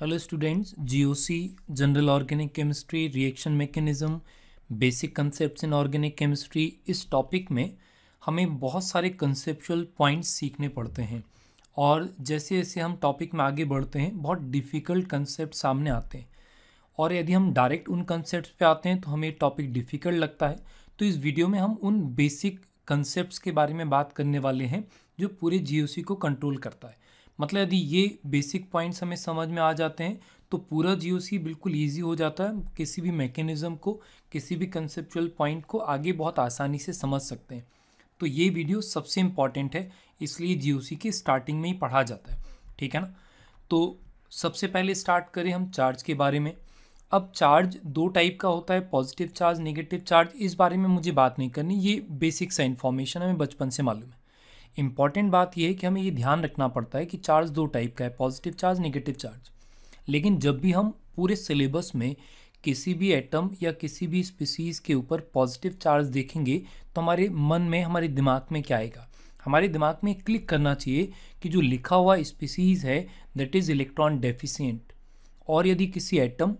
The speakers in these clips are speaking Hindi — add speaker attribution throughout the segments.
Speaker 1: hello students GOC general organic chemistry reaction mechanism basic concepts in organic chemistry इस टॉपिक में हमें बहुत सारे कंसेप्चुअल पॉइंट्स सीखने पड़ते हैं और जैसे जैसे हम टॉपिक में आगे बढ़ते हैं बहुत डिफ़िकल्ट कंसेप्ट सामने आते हैं और यदि हम डायरेक्ट उन कंसेप्ट पे आते हैं तो हमें टॉपिक डिफ़िकल्ट लगता है तो इस वीडियो में हम उन बेसिक कंसेप्ट के बारे में बात करने वाले हैं जो पूरे जी को कंट्रोल करता है मतलब यदि ये बेसिक पॉइंट्स हमें समझ में आ जाते हैं तो पूरा जी बिल्कुल ईजी हो जाता है किसी भी मैकेनिज़्म को किसी भी कंसेप्चुअल पॉइंट को आगे बहुत आसानी से समझ सकते हैं तो ये वीडियो सबसे इम्पॉर्टेंट है इसलिए जी की स्टार्टिंग में ही पढ़ा जाता है ठीक है ना तो सबसे पहले स्टार्ट करें हम चार्ज के बारे में अब चार्ज दो टाइप का होता है पॉजिटिव चार्ज नेगेटिव चार्ज इस बारे में मुझे बात नहीं करनी ये बेसिक सा इन्फॉर्मेशन हमें बचपन से मालूम है इंपॉर्टेंट बात यह है कि हमें ये ध्यान रखना पड़ता है कि चार्ज दो टाइप का है पॉजिटिव चार्ज नेगेटिव चार्ज लेकिन जब भी हम पूरे सिलेबस में किसी भी एटम या किसी भी स्पीसीज़ के ऊपर पॉजिटिव चार्ज देखेंगे तो हमारे मन में हमारे दिमाग में क्या आएगा हमारे दिमाग में क्लिक करना चाहिए कि जो लिखा हुआ स्पीसीज़ है दैट इज़ इलेक्ट्रॉन डेफिशिएंट और यदि किसी एटम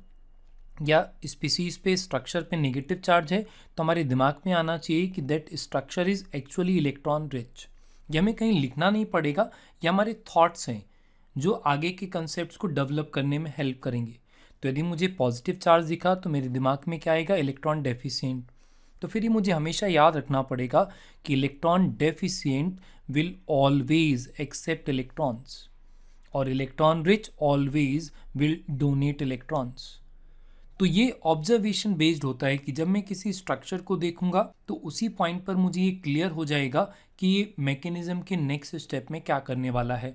Speaker 1: या स्पीसीज़ पे स्ट्रक्चर पे नेगेटिव चार्ज है तो हमारे दिमाग में आना चाहिए कि that structure is actually electron rich या हमें कहीं लिखना नहीं पड़ेगा या हमारे थॉट्स हैं जो आगे के कंसेप्ट को डेवलप करने में हेल्प करेंगे तो यदि मुझे पॉजिटिव चार्ज दिखा तो मेरे दिमाग में क्या आएगा इलेक्ट्रॉन डेफिशिएंट तो फिर ये मुझे हमेशा याद रखना पड़ेगा कि electron deficient will always accept electrons और electron rich always will donate electrons तो ये ऑब्जर्वेशन बेस्ड होता है कि जब मैं किसी स्ट्रक्चर को देखूंगा तो उसी पॉइंट पर मुझे ये क्लियर हो जाएगा कि ये मैकेनिज्म के नेक्स्ट स्टेप में क्या करने वाला है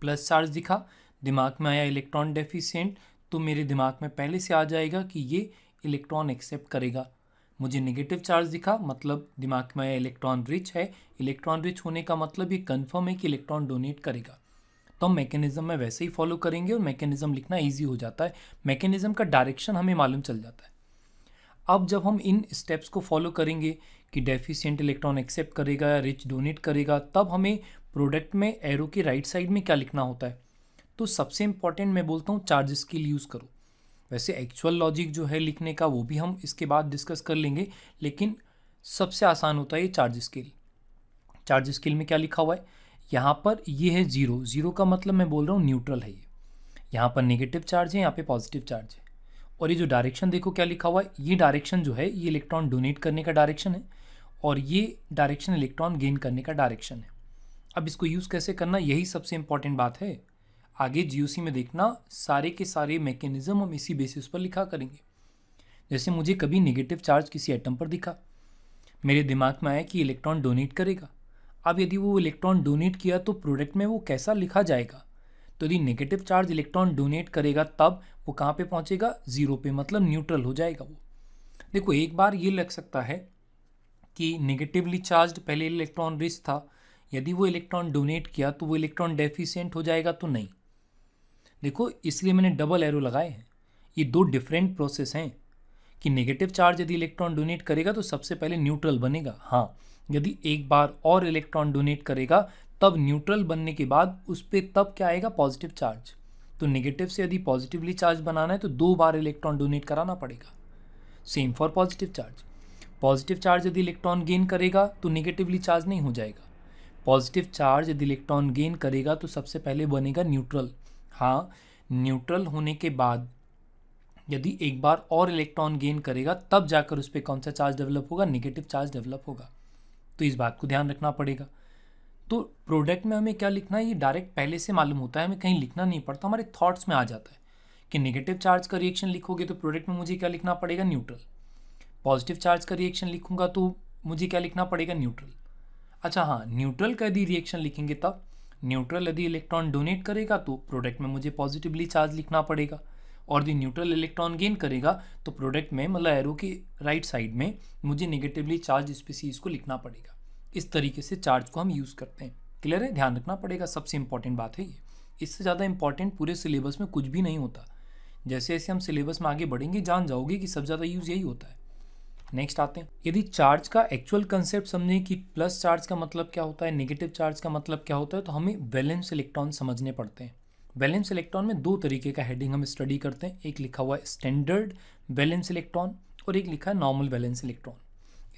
Speaker 1: प्लस चार्ज दिखा दिमाग में आया इलेक्ट्रॉन डेफिशिएंट तो मेरे दिमाग में पहले से आ जाएगा कि ये इलेक्ट्रॉन एक्सेप्ट करेगा मुझे नेगेटिव चार्ज दिखा मतलब दिमाग में आया इलेक्ट्रॉन रिच है इलेक्ट्रॉन रिच होने का मतलब ये कन्फर्म है कि इलेक्ट्रॉन डोनेट करेगा तो हम मैकेनिज्म में वैसे ही फॉलो करेंगे और मैकेनिज्म लिखना ईजी हो जाता है मैकेनिज्म का डायरेक्शन हमें मालूम चल जाता है अब जब हम इन स्टेप्स को फॉलो करेंगे कि डेफिशियंट इलेक्ट्रॉन एक्सेप्ट करेगा या रिच डोनेट करेगा तब हमें प्रोडक्ट में एरो की राइट साइड में क्या लिखना होता है तो सबसे इम्पॉर्टेंट मैं बोलता हूँ चार्ज स्किल यूज़ करो वैसे एक्चुअल लॉजिक जो है लिखने का वो भी हम इसके बाद डिस्कस कर लेंगे लेकिन सबसे आसान होता है ये चार्ज स्किल चार्ज स्किल में क्या लिखा हुआ है यहाँ पर ये है ज़ीरो ज़ीरो का मतलब मैं बोल रहा हूँ न्यूट्रल है ये यहाँ पर नेगेटिव चार्ज है यहाँ पे पॉजिटिव चार्ज है और ये जो डायरेक्शन देखो क्या लिखा हुआ है ये डायरेक्शन जो है ये इलेक्ट्रॉन डोनेट करने का डायरेक्शन है और ये डायरेक्शन इलेक्ट्रॉन गेन करने का डायरेक्शन है अब इसको यूज़ कैसे करना यही सबसे इंपॉर्टेंट बात है आगे जी में देखना सारे के सारे मैकेनिज़्म हम इसी बेसिस पर लिखा करेंगे जैसे मुझे कभी नेगेटिव चार्ज किसी एटम पर दिखा मेरे दिमाग में आया कि इलेक्ट्रॉन डोनेट करेगा अब यदि वो इलेक्ट्रॉन डोनेट किया तो प्रोडक्ट में वो कैसा लिखा जाएगा तो यदि नेगेटिव चार्ज इलेक्ट्रॉन डोनेट करेगा तब वो कहाँ पे पहुँचेगा ज़ीरो पे मतलब न्यूट्रल हो जाएगा वो देखो एक बार ये लग सकता है कि नेगेटिवली चार्ज पहले इलेक्ट्रॉन रिच था यदि वो इलेक्ट्रॉन डोनेट किया तो वो इलेक्ट्रॉन डेफिशिएंट हो जाएगा तो नहीं देखो इसलिए मैंने डबल एरो लगाए हैं ये दो डिफरेंट प्रोसेस हैं कि नेगेटिव चार्ज यदि इलेक्ट्रॉन डोनेट करेगा तो सबसे पहले न्यूट्रल बनेगा हाँ यदि एक बार और इलेक्ट्रॉन डोनेट करेगा तब न्यूट्रल बनने के बाद उस पर तब क्या आएगा पॉजिटिव चार्ज तो नेगेटिव से यदि पॉजिटिवली चार्ज बनाना है तो दो बार इलेक्ट्रॉन डोनेट कराना पड़ेगा same for positive charge positive charge यदि इलेक्ट्रॉन गेन करेगा तो नेगेटिवली चार्ज नहीं हो जाएगा पॉजिटिव चार्ज यदि इलेक्ट्रॉन गेन करेगा तो सबसे पहले बनेगा न्यूट्रल हाँ न्यूट्रल होने के बाद यदि एक बार और इलेक्ट्रॉन गेन करेगा तब जाकर उस पर कौन सा चार्ज डेवलप होगा नेगेटिव चार्ज डेवलप होगा तो इस बात को ध्यान रखना पड़ेगा तो प्रोडक्ट में हमें क्या लिखना है ये डायरेक्ट पहले से मालूम होता है हमें कहीं लिखना नहीं पड़ता हमारे थॉट्स में आ जाता है कि नेगेटिव चार्ज का रिएक्शन लिखोगे तो प्रोडक्ट में मुझे क्या लिखना पड़ेगा न्यूट्रल पॉजिटिव चार्ज का रिएक्शन लिखूंगा तो मुझे क्या लिखना पड़ेगा न्यूट्रल अच्छा हाँ न्यूट्रल का यदि रिएक्शन लिखेंगे तब न्यूट्रल यदि इलेक्ट्रॉन डोनेट करेगा तो प्रोडक्ट में मुझे पॉजिटिवली चार्ज लिखना पड़ेगा और यदि न्यूट्रल इलेक्ट्रॉन गेन करेगा तो प्रोडक्ट में मतलब एरो की राइट साइड में मुझे निगेटिवली चार्ज स्पीसीज को लिखना पड़ेगा इस तरीके से चार्ज को हम यूज़ करते हैं क्लियर है ध्यान रखना पड़ेगा सबसे इंपॉर्टेंट बात है ये इससे ज़्यादा इंपॉर्टेंट पूरे सिलेबस में कुछ भी नहीं होता जैसे जैसे हम सिलेबस में आगे बढ़ेंगे जान जाओगे कि सबसे ज़्यादा यूज़ यही होता है नेक्स्ट आते हैं यदि चार्ज का एक्चुअल कंसेप्ट समझें कि प्लस चार्ज का मतलब क्या होता है नेगेटिव चार्ज का मतलब क्या होता है तो हमें बैलेंस इलेक्ट्रॉन समझने पड़ते हैं वैलेंस इलेक्ट्रॉन में दो तरीके का हेडिंग हम स्टडी करते हैं एक लिखा हुआ स्टैंडर्ड वैलेंस इलेक्ट्रॉन और एक लिखा है normal valence electron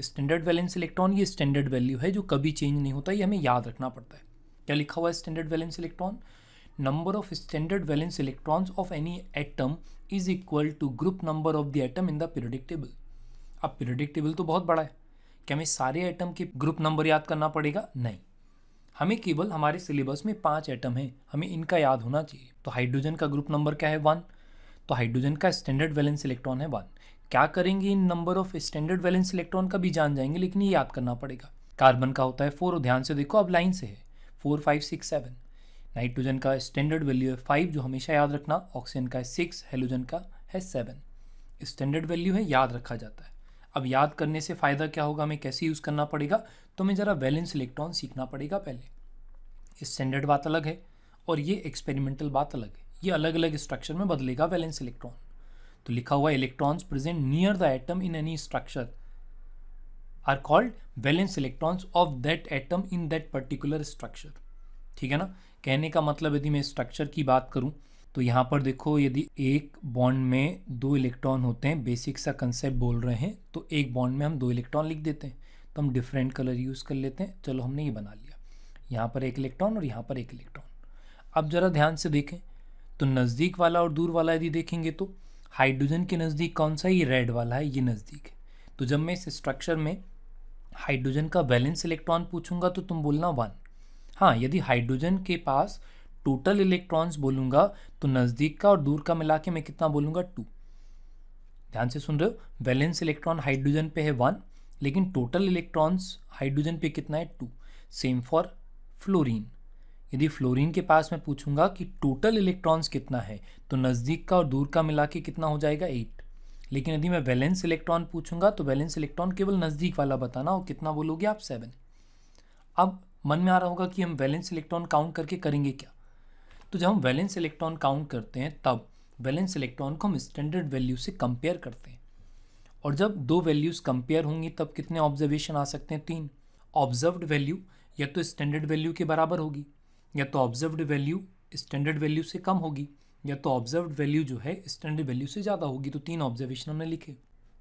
Speaker 1: standard valence electron ये स्टैंडर्ड वैल्यू है जो कभी चेंज नहीं होता ये हमें याद रखना पड़ता है क्या लिखा हुआ है standard valence electron number of standard valence electrons of any atom is equal to group number of the atom in the periodic table अब पीरियडिक टेबल तो बहुत बड़ा है क्या हमें सारे एटम के ग्रुप नंबर याद करना पड़ेगा नहीं हमें केवल हमारे सिलेबस में पाँच एटम हैं हमें इनका याद होना चाहिए तो हाइड्रोजन का ग्रुप नंबर क्या है वन तो हाइड्रोजन का स्टैंडर्ड वैलेंस इलेक्ट्रॉन है वन क्या करेंगे इन number of standard valence electron का भी जान जाएंगे लेकिन ये याद करना पड़ेगा कार्बन का होता है फोर ध्यान से देखो अब लाइन से है four five six seven nitrogen का स्टैंडर्ड वैल्यू है फाइव जो हमेशा याद रखना ऑक्सीजन का है सिक्स हेलोजन का है सेवन स्टैंडर्ड वैल्यू है याद रखा जाता है अब याद करने से फ़ायदा क्या होगा हमें कैसे यूज़ करना पड़ेगा तो हमें ज़रा वैलेंस इलेक्ट्रॉन सीखना पड़ेगा पहले स्टैंडर्ड बात अलग है और ये एक्सपेरिमेंटल बात अलग है ये अलग अलग स्ट्रक्चर में बदलेगा वैलेंस इलेक्ट्रॉन तो लिखा हुआ electrons present near the atom in any structure are called valence electrons of that atom in that particular structure ठीक है ना कहने का मतलब यदि मैं स्ट्रक्चर की बात करूँ तो यहाँ पर देखो यदि एक बॉन्ड में दो इलेक्ट्रॉन होते हैं बेसिक सा कंसेप्ट बोल रहे हैं तो एक बॉन्ड में हम दो इलेक्ट्रॉन लिख देते हैं तो हम डिफरेंट कलर यूज़ कर लेते हैं चलो हमने ये बना लिया यहाँ पर एक इलेक्ट्रॉन और यहाँ पर एक इलेक्ट्रॉन अब ज़रा ध्यान से देखें तो नज़दीक वाला और दूर वाला यदि देखेंगे तो हाइड्रोजन के नज़दीक कौन सा ये रेड वाला है ये नज़दीक है तो जब मैं इस स्ट्रक्चर में हाइड्रोजन का वैलेंस इलेक्ट्रॉन पूछूंगा तो तुम बोलना वन हाँ यदि हाइड्रोजन के पास टोटल इलेक्ट्रॉन्स बोलूंगा तो नज़दीक का और दूर का मिला के मैं कितना बोलूँगा टू ध्यान से सुन रहे हो वैलेंस इलेक्ट्रॉन हाइड्रोजन पे है वन लेकिन टोटल इलेक्ट्रॉन्स हाइड्रोजन पे कितना है टू सेम फॉर फ्लोरीन यदि फ्लोरीन के पास मैं पूछूंगा कि टोटल इलेक्ट्रॉन्स कितना है तो नज़दीक का और दूर का मिला के कितना हो जाएगा एट लेकिन यदि मैं वैलेंस इलेक्ट्रॉन पूछूंगा तो वैलेंस इलेक्ट्रॉन केवल नज़दीक वाला बताना और कितना बोलोगे आप सेवन अब मन में आ रहा होगा कि हम वैलेंस इलेक्ट्रॉन काउंट करके करेंगे क्या तो जब हम वैलेंस इलेक्ट्रॉन काउंट करते हैं तब वैलेंस इलेक्ट्रॉन को हम स्टैंडर्ड वैल्यू से कंपेयर करते हैं और जब दो वैल्यूज़ कंपेयर होंगी तब कितने ऑब्जर्वेशन आ सकते हैं तीन ऑब्जर्व्ड वैल्यू या तो स्टैंडर्ड वैल्यू के बराबर होगी या तो ऑब्जर्व्ड वैल्यू स्टैंडर्ड वैल्यू से कम होगी या तो ऑब्जर्व्ड वैल्यू जो है स्टैंडर्ड वैल्यू से ज़्यादा होगी तो तीन ऑब्जर्वेशन हमने लिखे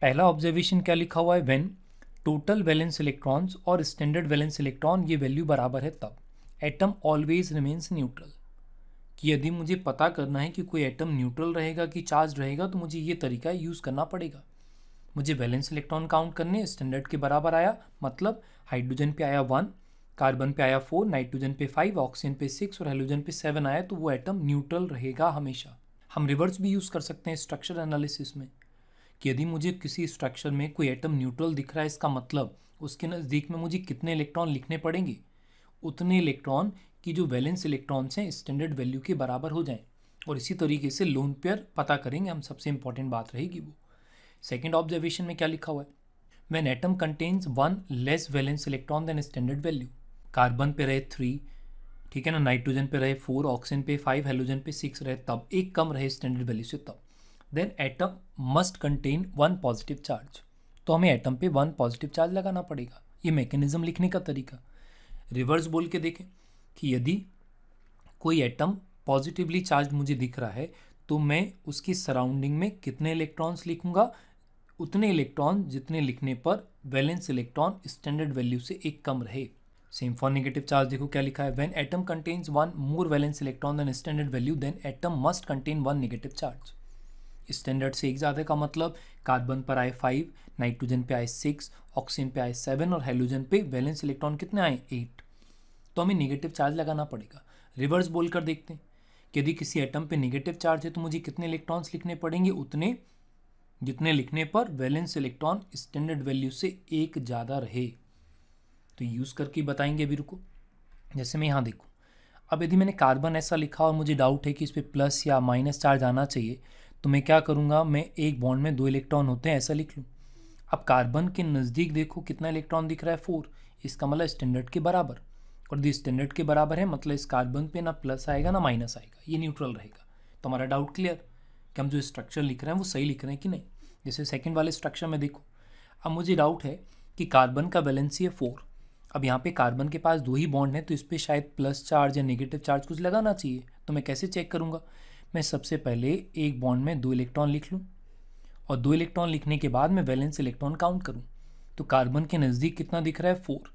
Speaker 1: पहला ऑब्जर्वेशन क्या लिखा हुआ है वेन टोटल वैलेंस इलेक्ट्रॉन्स और स्टैंडर्ड वैलेंस इलेक्ट्रॉन ये वैल्यू बराबर है तब एटम ऑलवेज रिमेन्स न्यूट्रल कि यदि मुझे पता करना है कि कोई एटम न्यूट्रल रहेगा कि चार्ज रहेगा तो मुझे ये तरीका यूज़ करना पड़ेगा मुझे बैलेंस इलेक्ट्रॉन काउंट करने स्टैंडर्ड के बराबर आया मतलब हाइड्रोजन पे आया वन कार्बन पे आया फोर नाइट्रोजन पे फाइव ऑक्सीजन पे सिक्स और हेलोजन पे सेवन आया तो वो एटम न्यूट्रल रहेगा हमेशा हम रिवर्स भी यूज़ कर सकते हैं स्ट्रक्चर एनालिसिस में कि यदि मुझे किसी स्ट्रक्चर में कोई एटम न्यूट्रल दिख रहा है इसका मतलब उसके नज़दीक में मुझे कितने इलेक्ट्रॉन लिखने पड़ेंगे उतने इलेक्ट्रॉन कि जो वैलेंस इलेक्ट्रॉन्स हैं स्टैंडर्ड वैल्यू के बराबर हो जाएं और इसी तरीके से लोन पेयर पता करेंगे हम सबसे इंपॉर्टेंट बात रहेगी वो सेकेंड ऑब्जर्वेशन में क्या लिखा हुआ है when atom contains one less valence electron than standard value carbon पे रहे थ्री ठीक है ना नाइट्रोजन पे रहे फोर ऑक्सीजन पे फाइव हाइलोजन पे सिक्स रहे तब एक कम रहे स्टैंडर्ड वैल्यू से तब then atom must contain one positive charge तो हमें एटम पे वन पॉजिटिव चार्ज लगाना पड़ेगा ये मैकेनिज्म लिखने का तरीका रिवर्स बोल के देखें कि यदि कोई एटम पॉजिटिवली चार्ज मुझे दिख रहा है तो मैं उसकी सराउंडिंग में कितने इलेक्ट्रॉन्स लिखूंगा उतने इलेक्ट्रॉन जितने लिखने पर वैलेंस इलेक्ट्रॉन स्टैंडर्ड वैल्यू से एक कम रहे सेम फॉर नेगेटिव चार्ज देखो क्या लिखा है when atom contains one more valence electron than standard value then atom must contain one negative charge standard से एक ज़्यादा का मतलब कार्बन पर आए फाइव नाइट्रोजन पे आए सिक्स ऑक्सीजन पे आए सेवन और हाइड्रोजन पे वैलेंस इलेक्ट्रॉन कितने आए एट तो हमें नेगेटिव चार्ज लगाना पड़ेगा रिवर्स बोल कर देखते हैं कि यदि किसी एटम पे नेगेटिव चार्ज है तो मुझे कितने इलेक्ट्रॉन्स लिखने पड़ेंगे उतने जितने लिखने पर वैलेंस इलेक्ट्रॉन स्टैंडर्ड वैल्यू से एक ज़्यादा रहे तो यूज़ करके बताएंगे अभी रुको जैसे मैं यहाँ देखूँ अब यदि मैंने कार्बन ऐसा लिखा और मुझे डाउट है कि इस पर प्लस या माइनस चार्ज आना चाहिए तो मैं क्या करूँगा मैं एक बॉन्ड में दो इलेक्ट्रॉन होते हैं ऐसा लिख लूँ अब कार्बन के नज़दीक देखो कितना इलेक्ट्रॉन दिख रहा है फोर इसका मतलब स्टैंडर्ड के बराबर और दी स्टैंडर्ड के बराबर है मतलब इस कार्बन पे ना प्लस आएगा ना माइनस आएगा ये न्यूट्रल रहेगा तो हमारा डाउट क्लियर कि हम जो स्ट्रक्चर लिख रहे हैं वो सही लिख रहे हैं कि नहीं जैसे सेकेंड वाले स्ट्रक्चर में देखो अब मुझे डाउट है कि कार्बन का बैलेंसी है फोर अब यहाँ पे कार्बन के पास दो ही बॉन्ड हैं तो इस पर शायद प्लस चार्ज या नेगेटिव चार्ज कुछ लगाना चाहिए तो मैं कैसे चेक करूँगा मैं सबसे पहले एक बॉन्ड में दो इलेक्ट्रॉन लिख लूँ और दो इलेक्ट्रॉन लिखने के बाद मैं बैलेंस इलेक्ट्रॉन काउंट करूँ तो कार्बन के नज़दीक कितना दिख रहा है फोर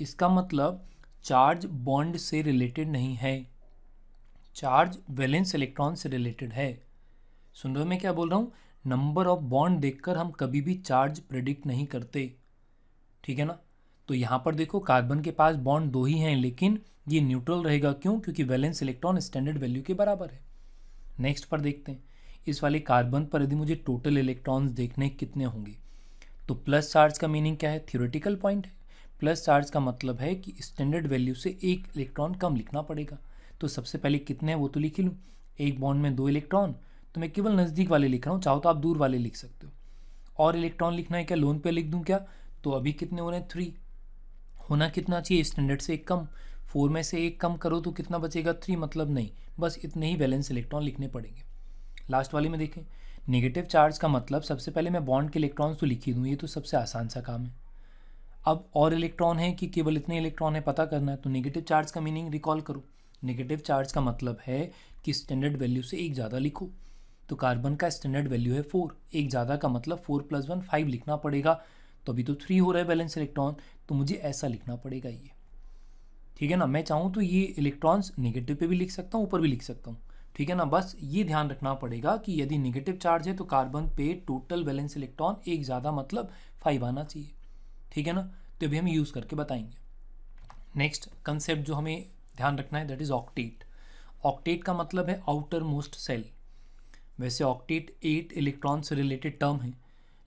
Speaker 1: इसका मतलब चार्ज बॉन्ड से रिलेटेड नहीं है चार्ज वैलेंस इलेक्ट्रॉन से रिलेटेड है सुन रहे हो मैं क्या बोल रहा हूँ नंबर ऑफ बॉन्ड देखकर हम कभी भी चार्ज प्रेडिक्ट नहीं करते ठीक है ना तो यहाँ पर देखो कार्बन के पास बॉन्ड दो ही हैं लेकिन ये न्यूट्रल रहेगा क्यों क्योंकि वैलेंस इलेक्ट्रॉन स्टैंडर्ड वैल्यू के बराबर है नेक्स्ट पर देखते हैं इस वाले कार्बन पर यदि मुझे टोटल इलेक्ट्रॉन्स देखने कितने होंगे तो प्लस चार्ज का मीनिंग क्या है थियोरेटिकल पॉइंट है प्लस चार्ज का मतलब है कि स्टैंडर्ड वैल्यू से एक इलेक्ट्रॉन कम लिखना पड़ेगा तो सबसे पहले कितने हैं वो तो लिख ही लूँ एक बॉन्ड में दो इलेक्ट्रॉन तो मैं केवल नज़दीक वाले लिख रहा हूँ चाहो तो आप दूर वाले लिख सकते हो और इलेक्ट्रॉन लिखना है क्या लोन पे लिख दूँ क्या तो अभी कितने हो रहे हैं थ्री होना कितना चाहिए स्टैंडर्ड से एक कम फोर में से एक कम करो तो कितना बचेगा थ्री मतलब नहीं बस इतने ही बैलेंस इलेक्ट्रॉन लिखने पड़ेंगे लास्ट वाले में देखें नेगेटिव चार्ज का मतलब सबसे पहले मैं बॉन्ड के इलेक्ट्रॉन्स तो लिख ही दूँ ये तो सबसे आसान सा काम है अब और इलेक्ट्रॉन है कि केवल इतने इलेक्ट्रॉन है पता करना है तो नेगेटिव चार्ज का मीनिंग रिकॉल करो नेगेटिव चार्ज का मतलब है कि स्टैंडर्ड वैल्यू से एक ज़्यादा लिखो तो कार्बन का स्टैंडर्ड वैल्यू है फोर एक ज़्यादा का मतलब फोर प्लस वन फाइव लिखना पड़ेगा तो अभी तो थ्री हो रहा है बैलेंस इलेक्ट्रॉन तो मुझे ऐसा लिखना पड़ेगा ये ठीक है ना मैं चाहूँ तो ये इलेक्ट्रॉन्स नेगेटिव पे भी लिख सकता हूँ ऊपर भी लिख सकता हूँ ठीक है ना बस ये ध्यान रखना पड़ेगा कि यदि नेगेटिव चार्ज है तो कार्बन पे टोटल बैलेंस इलेक्ट्रॉन एक ज़्यादा मतलब फाइव आना चाहिए ठीक है ना तो अभी हम यूज़ करके बताएंगे नेक्स्ट कंसेप्ट जो हमें ध्यान रखना है दैट इज़ ऑक्टेट ऑक्टेट का मतलब है आउटर मोस्ट सेल वैसे ऑक्टेट एट इलेक्ट्रॉन से रिलेटेड टर्म है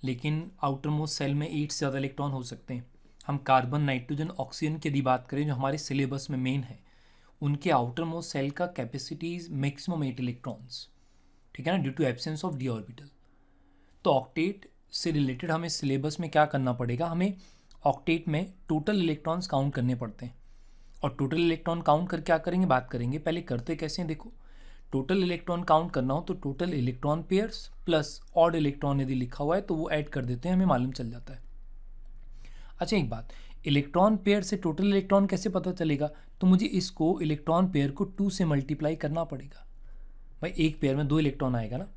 Speaker 1: लेकिन आउटर मोस्ट सेल में एट से ज़्यादा इलेक्ट्रॉन हो सकते हैं हम कार्बन नाइट्रोजन ऑक्सीजन की यदि बात करें जो हमारे सिलेबस में मेन है उनके आउटर मोस्ट सेल का capacity is maximum eight electrons ठीक है ना due to absence of D orbital तो ऑक्टेट से रिलेटेड हमें सिलेबस में क्या करना पड़ेगा हमें ऑक्टेट में टोटल इलेक्ट्रॉन्स काउंट करने पड़ते हैं और टोटल इलेक्ट्रॉन काउंट कर क्या करेंगे बात करेंगे पहले करते कैसे हैं देखो टोटल इलेक्ट्रॉन काउंट करना हो तो total electron pairs plus odd electron यदि लिखा हुआ है तो वो ऐड कर देते हैं हमें मालूम चल जाता है अच्छा एक बात इलेक्ट्रॉन पेयर से टोटल इलेक्ट्रॉन कैसे पता चलेगा तो मुझे इसको इलेक्ट्रॉन पेयर को टू से मल्टीप्लाई करना पड़ेगा भाई एक पेयर में दो इलेक्ट्रॉन आएगा ना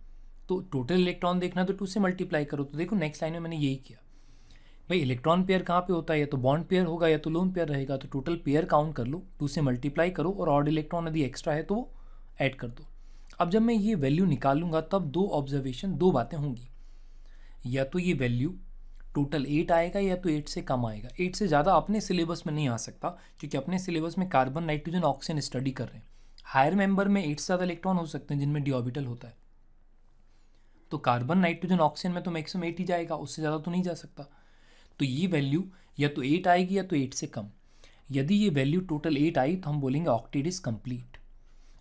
Speaker 1: तो टोटल इलेक्ट्रॉन देखना तो टू से मल्टीप्लाई करो तो देखो नेक्स्ट लाइन में मैंने यही किया भाई इलेक्ट्रॉन पेयर कहाँ पे होता है या तो बॉन्ड पेयर होगा या तो लोन पेयर रहेगा तो टोटल पेयर काउंट कर लो टू से मल्टीप्लाई करो और ऑड इलेक्ट्रॉन यदि एक्स्ट्रा है तो ऐड कर दो अब जब मैं ये वैल्यू निकालूंगा तब दो ऑब्जर्वेशन दो बातें होंगी या तो ये वैल्यू टोटल एट आएगा या तो एट से कम आएगा एट से ज़्यादा अपने सिलेबस में नहीं आ सकता क्योंकि अपने सिलेबस में कार्बन नाइट्रोजन ऑक्सीजन स्टडी कर रहे हैं हायर मेंबर में एट से ज़्यादा इलेक्ट्रॉन हो सकते हैं जिनमें डिओबिटल होता है तो कार्बन नाइट्रोजन ऑक्सीजन में तो मैक्सिमम एट ही जाएगा उससे ज़्यादा तो नहीं जा सकता तो ये वैल्यू या तो एट आएगी या तो एट से कम यदि ये वैल्यू टोटल एट आई तो हम बोलेंगे ऑक्टेट इज़ कम्प्लीट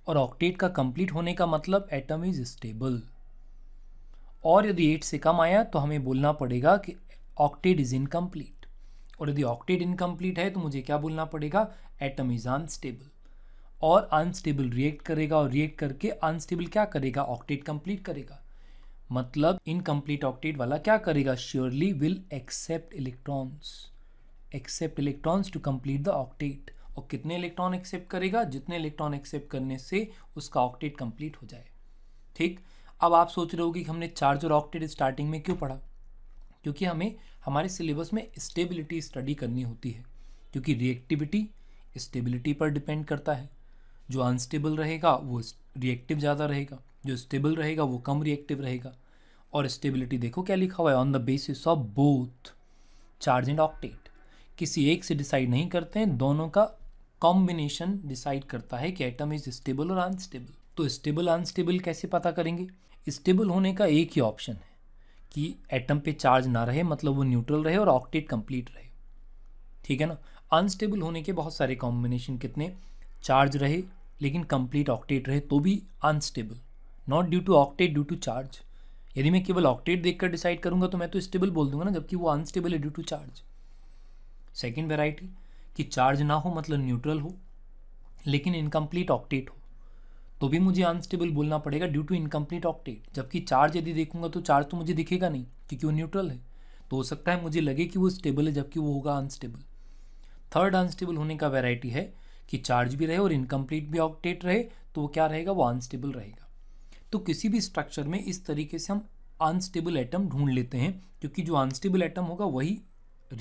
Speaker 1: और ऑक्टेट का कम्प्लीट होने का मतलब एटम इज़ स्टेबल और यदि एट से कम आया तो हमें बोलना पड़ेगा कि ऑक्टेट इज़ इनकम्प्लीट और यदि ऑक्टेट इनकम्प्लीट है तो मुझे क्या बोलना पड़ेगा एटम इज़ अनस्टेबल और अनस्टेबल रिएक्ट करेगा और रिएक्ट करके अनस्टेबल क्या करेगा ऑक्टेट कंप्लीट करेगा मतलब इनकम्प्लीट ऑक्टेट वाला क्या करेगा surely will accept electrons accept electrons to complete the octet और कितने इलेक्ट्रॉन एक्सेप्ट करेगा जितने इलेक्ट्रॉन एक्सेप्ट करने से उसका ऑक्टेट कंप्लीट हो जाए ठीक अब आप सोच रहे हो कि हमने चार्ज और ऑक्टेट स्टार्टिंग में क्यों पढ़ा क्योंकि हमें हमारे सिलेबस में स्टेबिलिटी स्टडी करनी होती है क्योंकि रिएक्टिविटी स्टेबिलिटी पर डिपेंड करता है जो अनस्टेबल रहेगा वो रिएक्टिव ज़्यादा रहेगा जो स्टेबल रहेगा वो कम रिएक्टिव रहेगा और स्टेबिलिटी देखो क्या लिखा हुआ है on the basis of both charge and octet किसी एक से डिसाइड नहीं करते हैं दोनों का कॉम्बिनेशन डिसाइड करता है कि आइटम इज स्टेबल और अनस्टेबल तो स्टेबल अनस्टेबल कैसे पता करेंगे स्टेबल होने का एक ही ऑप्शन है कि एटम पे चार्ज ना रहे मतलब वो न्यूट्रल रहे और ऑक्टेट कंप्लीट रहे ठीक है ना अनस्टेबल होने के बहुत सारे कॉम्बिनेशन कितने चार्ज रहे लेकिन कंप्लीट ऑक्टेट रहे तो भी unstable not due to octet due to charge यदि मैं केवल ऑक्टेट देखकर डिसाइड करूंगा तो मैं तो स्टेबल बोल दूंगा ना जबकि वो अनस्टेबल है due to charge second variety कि चार्ज ना हो मतलब न्यूट्रल हो लेकिन इनकम्प्लीट ऑक्टेट हो तो भी मुझे अनस्टेबल बोलना पड़ेगा ड्यू टू इनकम्प्लीट ऑक्टेट जबकि चार्ज यदि देखूंगा तो चार्ज तो मुझे दिखेगा नहीं क्योंकि वो न्यूट्रल है तो हो सकता है मुझे लगे कि वो स्टेबल है जबकि वो होगा अनस्टेबल थर्ड अनस्टेबल होने का वेराइटी है कि चार्ज भी रहे और इनकम्प्लीट भी ऑक्टेट रहे तो वो क्या रहेगा वो अनस्टेबल रहेगा तो किसी भी स्ट्रक्चर में इस तरीके से हम अनस्टेबल एटम ढूंढ लेते हैं क्योंकि जो अनस्टेबल एटम होगा वही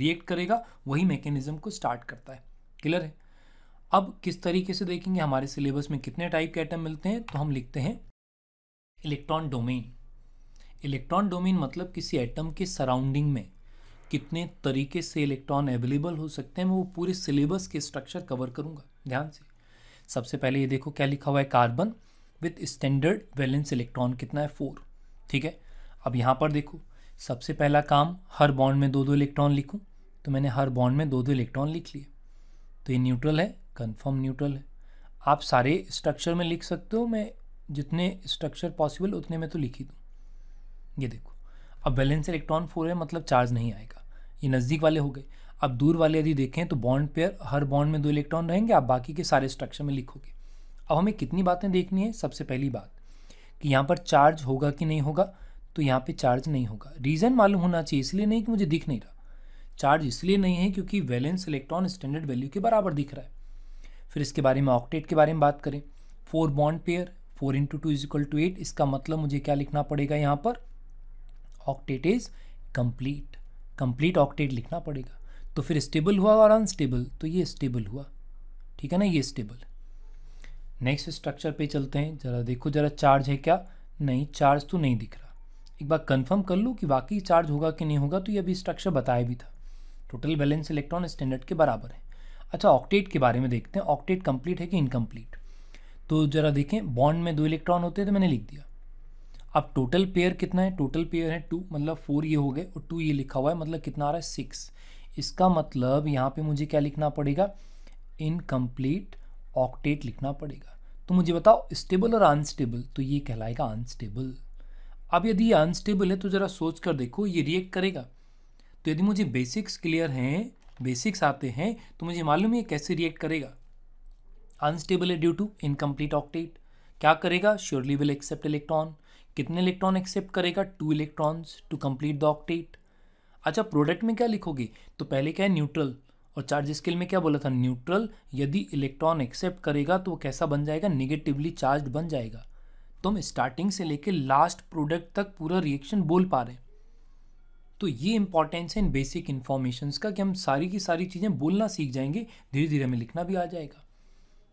Speaker 1: रिएक्ट करेगा वही मैकेनिज्म को स्टार्ट करता है क्लियर है अब किस तरीके से देखेंगे हमारे सिलेबस में कितने टाइप के आइटम मिलते हैं तो हम लिखते हैं इलेक्ट्रॉन डोमेन इलेक्ट्रॉन डोमेन मतलब किसी एटम के सराउंडिंग में कितने तरीके से इलेक्ट्रॉन अवेलेबल हो सकते हैं मैं वो पूरे सिलेबस के स्ट्रक्चर कवर करूंगा ध्यान से सबसे पहले ये देखो क्या लिखा हुआ है carbon with standard valence electron कितना है फोर ठीक है अब यहाँ पर देखो सबसे पहला काम हर बॉन्ड में दो दो इलेक्ट्रॉन लिखूँ तो मैंने हर बॉन्ड में दो दो इलेक्ट्रॉन लिख लिए तो ये न्यूट्रल है कन्फर्म न्यूट्रल है आप सारे स्ट्रक्चर में लिख सकते हो मैं जितने स्ट्रक्चर पॉसिबल उतने में तो लिख ही दूँ ये देखो अब बैलेंस इलेक्ट्रॉन फोर है मतलब चार्ज नहीं आएगा ये नज़दीक वाले हो गए अब दूर वाले यदि देखें तो बॉन्ड पेयर हर बॉन्ड में दो इलेक्ट्रॉन रहेंगे आप बाकी के सारे स्ट्रक्चर में लिखोगे अब हमें कितनी बातें देखनी है सबसे पहली बात कि यहाँ पर चार्ज होगा कि नहीं होगा तो यहाँ पे चार्ज नहीं होगा रीज़न मालूम होना चाहिए इसलिए नहीं कि मुझे दिख नहीं रहा चार्ज इसलिए नहीं है क्योंकि वैलेंस इलेक्ट्रॉन स्टैंडर्ड वैल्यू के बराबर दिख रहा है फिर इसके बारे में ऑक्टेट के बारे में बात करें four bond pair four into two is equal to eight इसका मतलब मुझे क्या लिखना पड़ेगा यहाँ पर octet is complete complete octet लिखना पड़ेगा तो फिर स्टेबल हुआ और अनस्टेबल तो ये स्टेबल हुआ ठीक है ना ये स्टेबल नेक्स्ट स्ट्रक्चर पे चलते हैं ज़रा देखो ज़रा चार्ज है क्या नहीं चार्ज तो नहीं दिख रहा एक बार कंफर्म कर लूँ कि वाकई चार्ज होगा कि नहीं होगा तो ये अभी स्ट्रक्चर बताया भी था टोटल बैलेंस इलेक्ट्रॉन स्टैंडर्ड के बराबर है अच्छा ऑक्टेट के बारे में देखते हैं ऑक्टेट कम्प्लीट है कि इनकम्प्लीट तो ज़रा देखें बॉन्ड में दो इलेक्ट्रॉन होते हैं तो मैंने लिख दिया अब टोटल पेयर कितना है टोटल पेयर है टू मतलब फोर ये हो गए और टू ये लिखा हुआ है मतलब कितना आ रहा है सिक्स इसका मतलब यहाँ पे मुझे क्या लिखना पड़ेगा इनकम्प्लीट ऑक्टेट लिखना पड़ेगा तो मुझे बताओ स्टेबल और अनस्टेबल तो ये कहलाएगा अनस्टेबल अब यदि ये अनस्टेबल है तो ज़रा सोच कर देखो ये रिएक्ट करेगा तो यदि मुझे बेसिक्स क्लियर हैं बेसिक्स आते हैं तो मुझे मालूम है कैसे रिएक्ट करेगा अनस्टेबल है ड्यू टू इनकम्प्लीट ऑक्टेट क्या करेगा श्योरली विल एक्सेप्ट इलेक्ट्रॉन कितने इलेक्ट्रॉन एक्सेप्ट करेगा two electrons to complete the octet अच्छा प्रोडक्ट में क्या लिखोगे तो पहले क्या है न्यूट्रल और चार्ज स्केल में क्या बोला था न्यूट्रल यदि इलेक्ट्रॉन एक्सेप्ट करेगा तो वो कैसा बन जाएगा निगेटिवली चार्ज बन जाएगा तो हम स्टार्टिंग से लेकर लास्ट प्रोडक्ट तक पूरा रिएक्शन बोल पा रहे हैं तो ये इंपॉर्टेंस है इन बेसिक इन्फॉर्मेशन का कि हम सारी की सारी चीज़ें बोलना सीख जाएंगे धीरे धीरे हमें लिखना भी आ जाएगा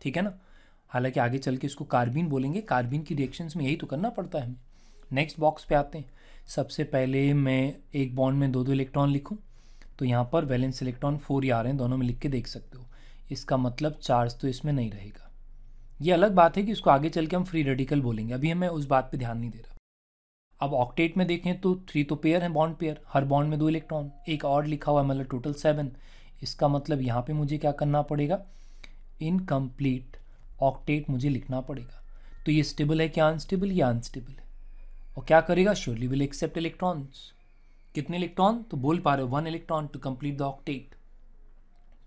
Speaker 1: ठीक है ना हालांकि आगे चल के इसको कार्बिन बोलेंगे कार्बिन की रिएक्शंस में यही तो करना पड़ता है हमें नेक्स्ट बॉक्स पे आते हैं सबसे पहले मैं एक बॉन्ड में दो दो इलेक्ट्रॉन लिखूं तो यहाँ पर वैलेंस इलेक्ट्रॉन फोर ही आ रहे हैं दोनों में लिख के देख सकते हो इसका मतलब चार्ज तो इसमें नहीं रहेगा ये अलग बात है कि इसको आगे चल के हम फ्री रेडिकल बोलेंगे अभी हमें उस बात पे ध्यान नहीं दे रहा अब ऑक्टेट में देखें तो थ्री तो पेयर हैं बॉन्ड पेयर हर बॉन्ड में दो इलेक्ट्रॉन एक और लिखा हुआ है मतलब टोटल सेवन इसका मतलब यहाँ पे मुझे क्या करना पड़ेगा इनकम्प्लीट ऑक्टेट मुझे लिखना पड़ेगा तो ये स्टेबल है क्या अनस्टेबल या अनस्टेबल है और क्या करेगा श्योरली विल एक्सेप्ट इलेक्ट्रॉन्स कितने इलेक्ट्रॉन तो बोल पा रहे हो one electron to complete the octet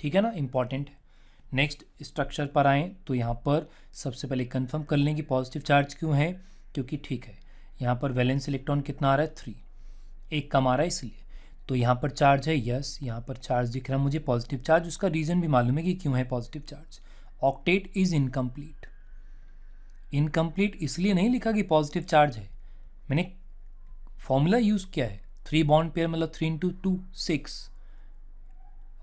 Speaker 1: ठीक है ना इंपॉर्टेंट है नेक्स्ट स्ट्रक्चर पर आएँ तो यहाँ पर सबसे पहले कंफर्म कर लें कि पॉजिटिव चार्ज क्यों है क्योंकि ठीक है यहाँ पर वैलेंस इलेक्ट्रॉन कितना आ रहा है थ्री एक कम आ रहा है इसलिए तो यहाँ पर चार्ज है यस यहाँ पर चार्ज दिख रहा है मुझे पॉजिटिव चार्ज उसका रीज़न भी मालूम है कि क्यों है positive charge octet is incomplete incomplete इसलिए नहीं लिखा कि पॉजिटिव चार्ज है मैंने फॉर्मूला यूज़ किया है थ्री बॉन्ड पेयर मतलब three into two six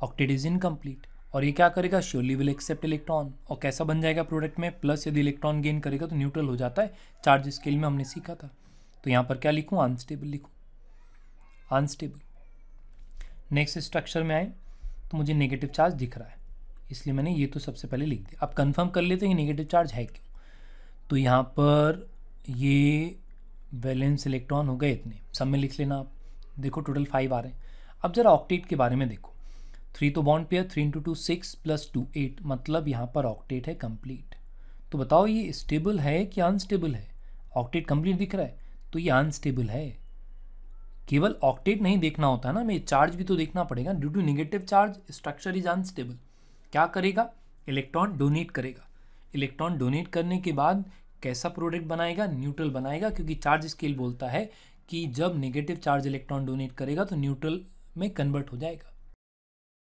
Speaker 1: octet is incomplete और ये क्या करेगा श्योरली विल एक्सेप्ट इलेक्ट्रॉन और कैसा बन जाएगा प्रोडक्ट में प्लस यदि इलेक्ट्रॉन गेन करेगा तो न्यूट्रल हो जाता है चार्ज स्केल में हमने सीखा था तो यहाँ पर क्या लिखूँ अनस्टेबल लिखूँ अनस्टेबल नेक्स्ट स्ट्रक्चर में आए तो मुझे नेगेटिव चार्ज दिख रहा है इसलिए मैंने ये तो सबसे पहले लिख दिया आप कंफर्म कर लेते हैं कि नेगेटिव चार्ज है क्यों तो यहाँ पर ये बैलेंस इलेक्ट्रॉन हो गए इतने सब में लिख लेना आप देखो टोटल फाइव आ रहे हैं अब जरा ऑक्टेट के बारे में देखो थ्री तो bond pair three into two six plus two eight मतलब यहाँ पर ऑक्टेट है कंप्लीट तो बताओ ये स्टेबल है कि अनस्टेबल है ऑक्टेट कंप्लीट दिख रहा है तो ये अनस्टेबल है केवल ऑक्टेट नहीं देखना होता ना मैं चार्ज भी तो देखना पड़ेगा due to negative charge structure is unstable क्या करेगा इलेक्ट्रॉन डोनेट करेगा इलेक्ट्रॉन डोनेट करने के बाद कैसा प्रोडक्ट बनाएगा न्यूट्रल बनाएगा क्योंकि चार्ज स्केल बोलता है कि जब नेगेटिव चार्ज इलेक्ट्रॉन डोनेट करेगा तो न्यूट्रल में कन्वर्ट हो जाएगा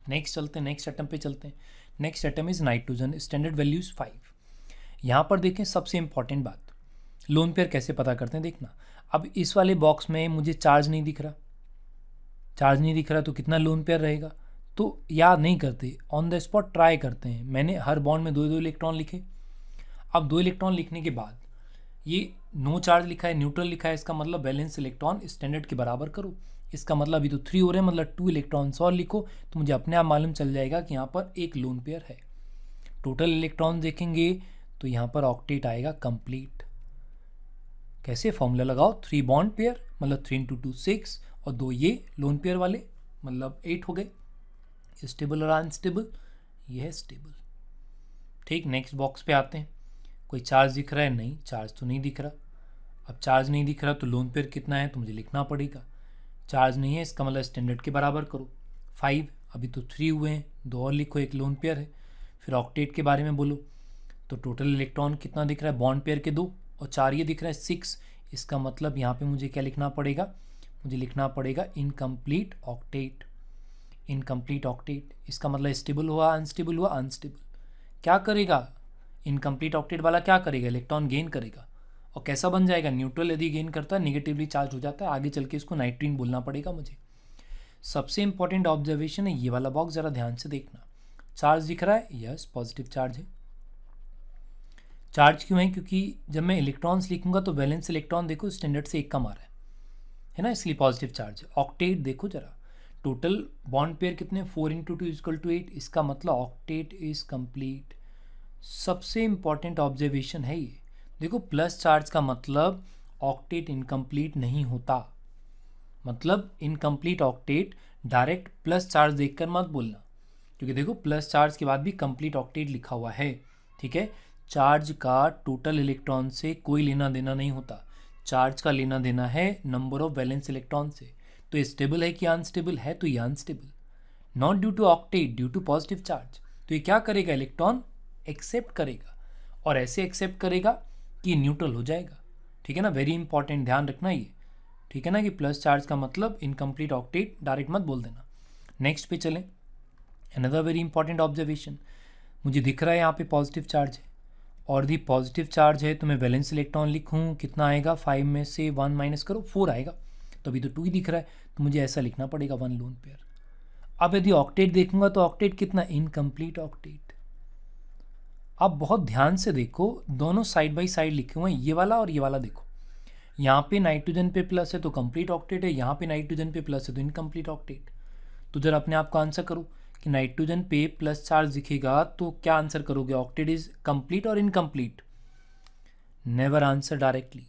Speaker 1: नेक्स्ट चलते हैं नेक्स्ट एटम पे चलते हैं next atom is nitrogen standard values five यहाँ पर देखें सबसे इंपॉर्टेंट बात लोन पेयर कैसे पता करते हैं देखना अब इस वाले बॉक्स में मुझे चार्ज नहीं दिख रहा चार्ज नहीं दिख रहा तो कितना लोन पेयर रहेगा तो याद नहीं करते ऑन द स्पॉट ट्राई करते हैं मैंने हर बॉन्ड में दो दो इलेक्ट्रॉन लिखे अब दो इलेक्ट्रॉन लिखने के बाद ये नो चार्ज लिखा है न्यूट्रल लिखा है इसका मतलब बैलेंस इलेक्ट्रॉन स्टैंडर्ड के बराबर करो इसका मतलब अभी तो थ्री हो रहे हैं मतलब टू इलेक्ट्रॉन्स और लिखो तो मुझे अपने आप मालूम चल जाएगा कि यहाँ पर एक लोन पेयर है टोटल इलेक्ट्रॉन देखेंगे तो यहाँ पर ऑक्टेट आएगा कंप्लीट कैसे फॉर्मूला लगाओ थ्री बॉन्ड पेयर मतलब थ्री इंटू टू सिक्स और दो ये लोन पेयर वाले मतलब एट हो गए स्टेबल और अनस्टेबल ये है स्टेबल ठीक नेक्स्ट बॉक्स पे आते हैं कोई चार्ज दिख रहा है नहीं चार्ज तो नहीं दिख रहा अब चार्ज नहीं दिख रहा तो लोन पेयर कितना है तो मुझे लिखना पड़ेगा चार्ज नहीं है इसका मतलब स्टैंडर्ड के बराबर करो फाइव अभी तो थ्री हुए हैं दो और लिखो एक लोन पेयर है फिर ऑक्टेट के बारे में बोलो तो टोटल इलेक्ट्रॉन कितना दिख रहा है बॉन्ड पेयर के दो और चार ये दिख रहा है सिक्स इसका मतलब यहाँ पे मुझे क्या लिखना पड़ेगा मुझे लिखना पड़ेगा इनकम्प्लीट ऑक्टेट इनकम्प्लीट ऑक्टेट इसका मतलब स्टेबल हुआ अनस्टेबल हुआ अनस्टेबल क्या करेगा इनकम्प्लीट ऑक्टेट वाला क्या करेगा इलेक्ट्रॉन गेन करेगा और कैसा बन जाएगा न्यूट्रल यदि गेन करता है निगेटिवली चार्ज हो जाता है आगे चल के इसको नाइट्रीन बोलना पड़ेगा मुझे सबसे इंपॉर्टेंट ऑब्जर्वेशन है ये वाला बॉक्स ज़रा ध्यान से देखना चार्ज दिख रहा है यस पॉजिटिव चार्ज है चार्ज क्यों है क्योंकि जब मैं इलेक्ट्रॉन्स लिखूंगा तो बैलेंस इलेक्ट्रॉन देखो स्टैंडर्ड से एक कम आ रहा है है ना इसलिए पॉजिटिव चार्ज है ऑक्टेट देखो जरा टोटल बॉन्ड पेयर कितने four into two is equal to eight इसका मतलब ऑक्टेट इज कम्प्लीट सबसे इम्पॉर्टेंट ऑब्जर्वेशन है ये देखो प्लस चार्ज का मतलब ऑक्टेट इनकम्प्लीट नहीं होता मतलब incomplete octet direct plus charge देखकर मत बोलना क्योंकि देखो प्लस चार्ज के बाद भी कंप्लीट ऑक्टेट लिखा हुआ है ठीक है चार्ज का टोटल इलेक्ट्रॉन से कोई लेना देना नहीं होता चार्ज का लेना देना है नंबर ऑफ बैलेंस इलेक्ट्रॉन से तो स्टेबल है कि अनस्टेबल है तो ये unstable not due to octet due to positive charge तो ये क्या करेगा इलेक्ट्रॉन एक्सेप्ट करेगा और ऐसे एक्सेप्ट करेगा कि न्यूट्रल हो जाएगा ठीक है ना वेरी इंपॉर्टेंट ध्यान रखना ये ठीक है ना कि प्लस चार्ज का मतलब इनकम्प्लीट ऑक्टेट डायरेक्ट मत बोल देना नेक्स्ट पे चलें अनदर वेरी इंपॉर्टेंट ऑब्जर्वेशन मुझे दिख रहा है यहाँ पे पॉजिटिव चार्ज है और दी पॉजिटिव चार्ज है तो मैं बैलेंस इलेक्ट्रॉन लिखूँ कितना आएगा फाइव में से वन माइनस करो फोर आएगा तो अभी तो टू ही दिख रहा है तो मुझे ऐसा लिखना पड़ेगा वन लोन पेयर अब यदि ऑक्टेट देखूंगा तो ऑक्टेट कितना इनकम्प्लीट ऑक्टेट आप बहुत ध्यान से देखो दोनों साइड बाई साइड लिखे हुए हैं ये वाला और ये वाला देखो यहाँ पे नाइट्रोजन पे प्लस है तो कंप्लीट ऑक्टेट है यहाँ पे नाइट्रोजन पे प्लस है तो इनकम्प्लीट ऑक्टेट तो जरा अपने आप को आंसर करो कि नाइट्रोजन पे प्लस चार्ज दिखेगा तो क्या आंसर करोगे ऑक्टेट इज कंप्लीट और इनकम्प्लीट नेवर आंसर डायरेक्टली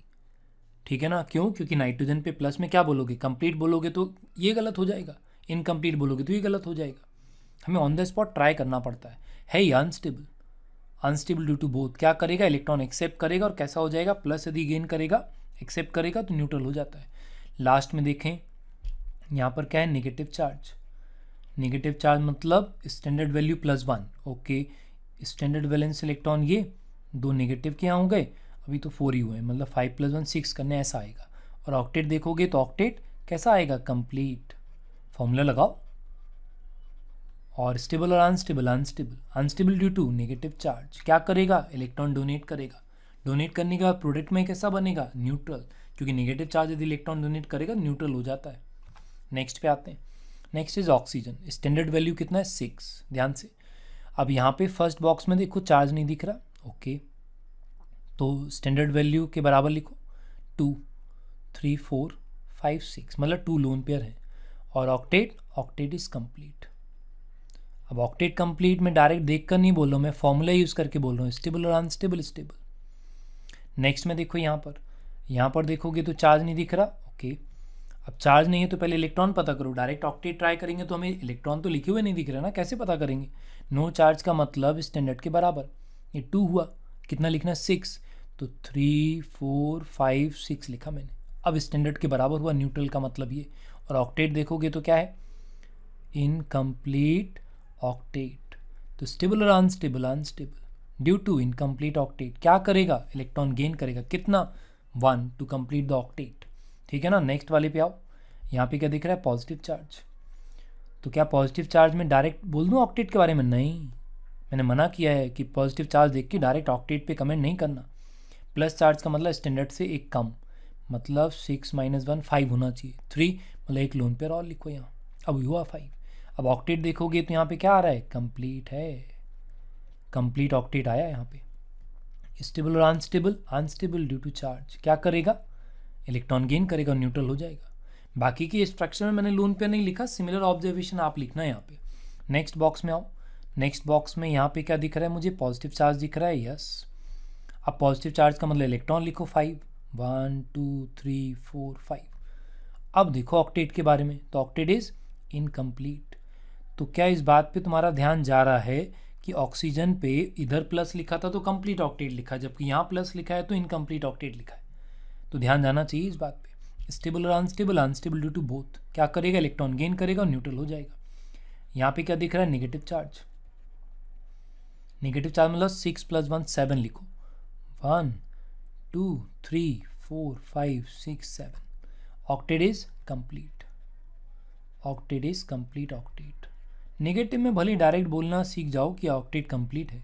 Speaker 1: ठीक है ना क्यों क्योंकि नाइट्रोजन पे प्लस में क्या बोलोगे कंप्लीट बोलोगे तो ये गलत हो जाएगा इनकम्प्लीट बोलोगे तो ये गलत हो जाएगा हमें ऑन द स्पॉट ट्राई करना पड़ता है है ही unstable unstable due to both क्या करेगा इलेक्ट्रॉन एक्सेप्ट करेगा और कैसा हो जाएगा प्लस यदि गेन करेगा एक्सेप्ट करेगा तो न्यूट्रल हो जाता है लास्ट में देखें यहाँ पर क्या है नेगेटिव चार्ज नेगेटिव चार्ज मतलब standard value plus one okay standard valence electron ये दो नेगेटिव के यहाँ गए अभी तो फोर ही हुए मतलब फाइव प्लस वन सिक्स करने ऐसा आएगा और ऑक्टेट देखोगे तो ऑक्टेट कैसा आएगा कंप्लीट फॉर्मूला लगाओ और स्टेबल और unstable unstable unstable due to negative charge क्या करेगा इलेक्ट्रॉन डोनेट करेगा डोनेट करने के बाद प्रोडक्ट में कैसा बनेगा न्यूट्रल क्योंकि नेगेटिव चार्ज यदि इलेक्ट्रॉन डोनेट करेगा न्यूट्रल हो जाता है नेक्स्ट पे आते हैं next is oxygen standard value कितना है सिक्स ध्यान से अब यहाँ पे फर्स्ट बॉक्स में देखो चार्ज नहीं दिख रहा ओके तो स्टैंडर्ड वैल्यू के बराबर लिखो two three four five six मतलब टू लोन पेयर है और ऑक्टेट ऑक्टेट इज कंप्लीट अब ऑक्टेट कंप्लीट में डायरेक्ट देख कर नहीं बोल रहा हूँ मैं फॉर्मूला यूज़ करके बोल रहा हूँ स्टेबल और अनस्टेबल स्टेबल नेक्स्ट में देखो यहाँ पर यहाँ पर देखोगे तो चार्ज नहीं दिख रहा ओके अब चार्ज नहीं है तो पहले इलेक्ट्रॉन पता करो डायरेक्ट ऑक्टेट ट्राई करेंगे तो हमें इलेक्ट्रॉन तो लिखे हुए नहीं दिख रहे ना कैसे पता करेंगे नो चार्ज का मतलब स्टैंडर्ड के बराबर ये टू हुआ कितना लिखना सिक्स तो थ्री फोर फाइव सिक्स लिखा मैंने अब स्टैंडर्ड के बराबर हुआ न्यूट्रल का मतलब ये और ऑक्टेट देखोगे तो क्या है इनकम्प्लीट ऑक्टेट तो स्टेबल और unstable unstable due to incomplete octet क्या करेगा इलेक्ट्रॉन गेन करेगा कितना one to complete the octet ठीक है ना नेक्स्ट वाले पे आओ यहाँ पे क्या दिख रहा है पॉजिटिव चार्ज तो क्या पॉजिटिव चार्ज में डायरेक्ट बोल दूँ ऑक्टेट के बारे में नहीं मैंने मना किया है कि पॉजिटिव चार्ज देख के डायरेक्ट ऑक्टेट पे कमेंट नहीं करना प्लस चार्ज का मतलब स्टैंडर्ड से एक कम मतलब सिक्स माइनस वन फाइव होना चाहिए थ्री मतलब एक लोन पेयर और लिखो यहाँ अब हुआ फाइव अब ऑक्टेट देखोगे तो यहाँ पे क्या आ रहा है कंप्लीट है कंप्लीट ऑक्टेट आया यहाँ पे स्टेबल और unstable unstable due to charge क्या करेगा इलेक्ट्रॉन गेन करेगा न्यूट्रल हो जाएगा बाकी के स्ट्रक्चर में मैंने लोन पे नहीं लिखा सिमिलर ऑब्जर्वेशन आप लिखना है यहाँ पे नेक्स्ट बॉक्स में आओ नेक्स्ट बॉक्स में यहाँ पे क्या दिख रहा है मुझे पॉजिटिव चार्ज दिख रहा है यस अब पॉजिटिव चार्ज का मतलब इलेक्ट्रॉन लिखो five one two three four five अब देखो ऑक्टेट के बारे में तो ऑक्टेट इज इनकम्प्लीट तो क्या इस बात पे तुम्हारा ध्यान जा रहा है कि ऑक्सीजन पे इधर प्लस लिखा था तो कंप्लीट ऑक्टेट लिखा जबकि यहाँ प्लस लिखा है तो इनकम्प्लीट ऑक्टेट लिखा है तो ध्यान जाना चाहिए इस बात पे स्टेबल और unstable unstable due to both क्या करेगा इलेक्ट्रॉन गेन करेगा और न्यूट्रल हो जाएगा यहाँ पे क्या दिख रहा है निगेटिव चार्ज निगेटिव चार्ज मतलब सिक्स प्लस वन सेवन लिखो one two three four five six seven octet is complete octet is complete octet negative में भले ही डायरेक्ट बोलना सीख जाओ कि ऑक्टेट कंप्लीट है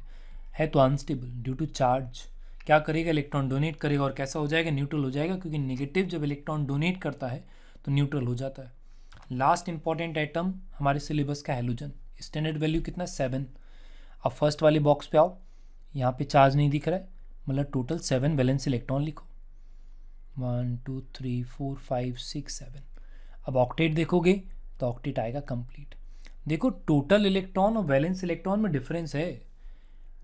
Speaker 1: है तो अनस्टेबल ड्यू टू चार्ज क्या करेगा इलेक्ट्रॉन डोनेट करेगा और कैसा हो जाएगा न्यूट्रल हो जाएगा क्योंकि नेगेटिव जब इलेक्ट्रॉन डोनेट करता है तो न्यूट्रल हो जाता है लास्ट इंपॉर्टेंट आइटम हमारे सिलेबस का हेलोजन स्टैंडर्ड वैल्यू कितना सेवन अब फर्स्ट वाले बॉक्स पे आओ यहाँ पे चार्ज नहीं दिख रहा है मतलब टोटल सेवन बैलेंस इलेक्ट्रॉन लिखो one two three four five six seven अब ऑक्टेट देखोगे तो ऑक्टेट आएगा कंप्लीट देखो टोटल इलेक्ट्रॉन और बैलेंस इलेक्ट्रॉन में डिफरेंस है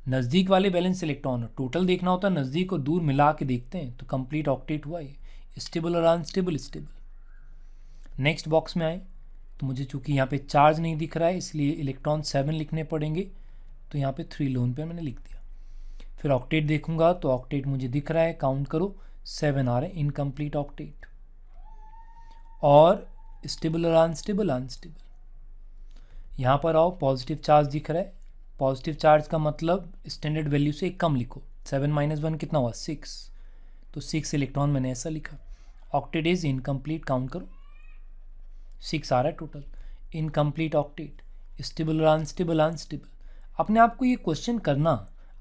Speaker 1: नज़दीक वाले बैलेंस इलेक्ट्रॉन टोटल देखना होता है नज़दीक और दूर मिला के देखते हैं तो कंप्लीट ऑक्टेट हुआ ये स्टेबल और अनस्टेबल स्टेबल नेक्स्ट बॉक्स में आए तो मुझे चूंकि यहाँ पे चार्ज नहीं दिख रहा है इसलिए इलेक्ट्रॉन सेवन लिखने पड़ेंगे तो यहाँ पे थ्री लोन पे मैंने लिख दिया फिर ऑक्टेट देखूंगा तो ऑक्टेट मुझे दिख रहा है काउंट करो सेवन आ रहे हैं इनकम्प्लीट ऑक्टेट और स्टेबल और अनस्टेबल अनस्टेबल यहाँ पर आओ पॉजिटिव चार्ज दिख रहा है पॉजिटिव चार्ज का मतलब स्टैंडर्ड वैल्यू से एक कम लिखो सेवन माइनस वन कितना हुआ सिक्स तो सिक्स इलेक्ट्रॉन मैंने ऐसा लिखा ऑक्टेट इज इनकम्प्लीट काउंट करो सिक्स आ रहा है टोटल इनकम्प्लीट ऑक्टेट स्टेबल और अनस्टेबल अनस्टेबल अपने आप को ये क्वेश्चन करना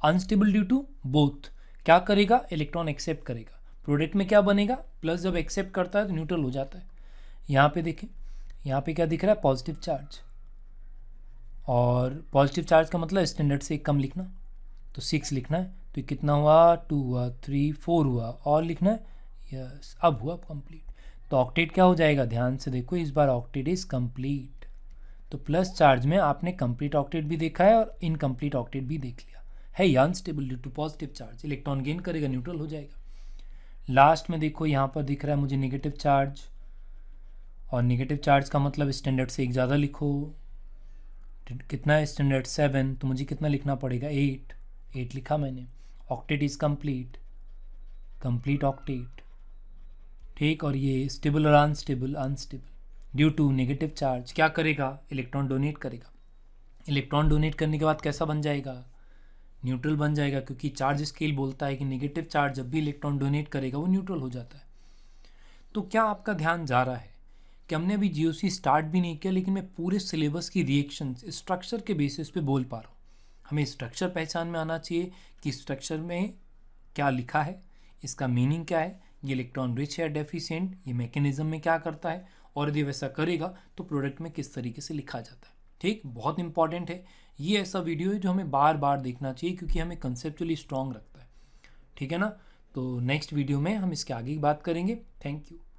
Speaker 1: अनस्टेबल ड्यू टू बोथ क्या करेगा इलेक्ट्रॉन एक्सेप्ट करेगा प्रोडक्ट में क्या बनेगा प्लस जब एक्सेप्ट करता है तो न्यूट्रल हो जाता है यहाँ पे देखें यहाँ पे क्या दिख रहा है पॉजिटिव चार्ज और पॉजिटिव चार्ज का मतलब स्टैंडर्ड से एक कम लिखना तो सिक्स लिखना है तो कितना हुआ टू हुआ थ्री फोर हुआ और लिखना है यस अब हुआ कंप्लीट तो ऑक्टेट क्या हो जाएगा ध्यान से देखो इस बार ऑक्टेट इज़ कंप्लीट तो प्लस चार्ज में आपने कंप्लीट ऑक्टेट भी देखा है और इनकम्प्लीट ऑक्टेट भी देख लिया है ये unstable due to positive charge electron gain करेगा न्यूट्रल हो जाएगा लास्ट में देखो यहाँ पर दिख रहा है मुझे निगेटिव चार्ज और निगेटिव चार्ज का मतलब स्टैंडर्ड से एक ज़्यादा लिखो कितना है स्टैंडर्ड सेवन तो मुझे कितना लिखना पड़ेगा एट एट लिखा मैंने octet is complete complete octet ठीक और ये स्टेबल और unstable unstable due to negative charge क्या करेगा इलेक्ट्रॉन डोनेट करेगा इलेक्ट्रॉन डोनेट करने के बाद कैसा बन जाएगा न्यूट्रल बन जाएगा क्योंकि चार्ज स्केल बोलता है कि नेगेटिव चार्ज जब भी इलेक्ट्रॉन डोनेट करेगा वो न्यूट्रल हो जाता है तो क्या आपका ध्यान जा रहा है कि हमने अभी जी स्टार्ट भी नहीं किया लेकिन मैं पूरे सिलेबस की रिएक्शन स्ट्रक्चर के बेसिस पे बोल पा रहा हूँ हमें स्ट्रक्चर पहचान में आना चाहिए कि स्ट्रक्चर में क्या लिखा है इसका मीनिंग क्या है ये इलेक्ट्रॉन रिच है डेफिशिएंट ये मैकेनिज्म में क्या करता है और यदि वैसा करेगा तो प्रोडक्ट में किस तरीके से लिखा जाता है ठीक बहुत इंपॉर्टेंट है ये ऐसा वीडियो है जो हमें बार बार देखना चाहिए क्योंकि हमें कंसेप्चुअली स्ट्रांग रखता है ठीक है ना तो नेक्स्ट वीडियो में हम इसके आगे की बात करेंगे थैंक यू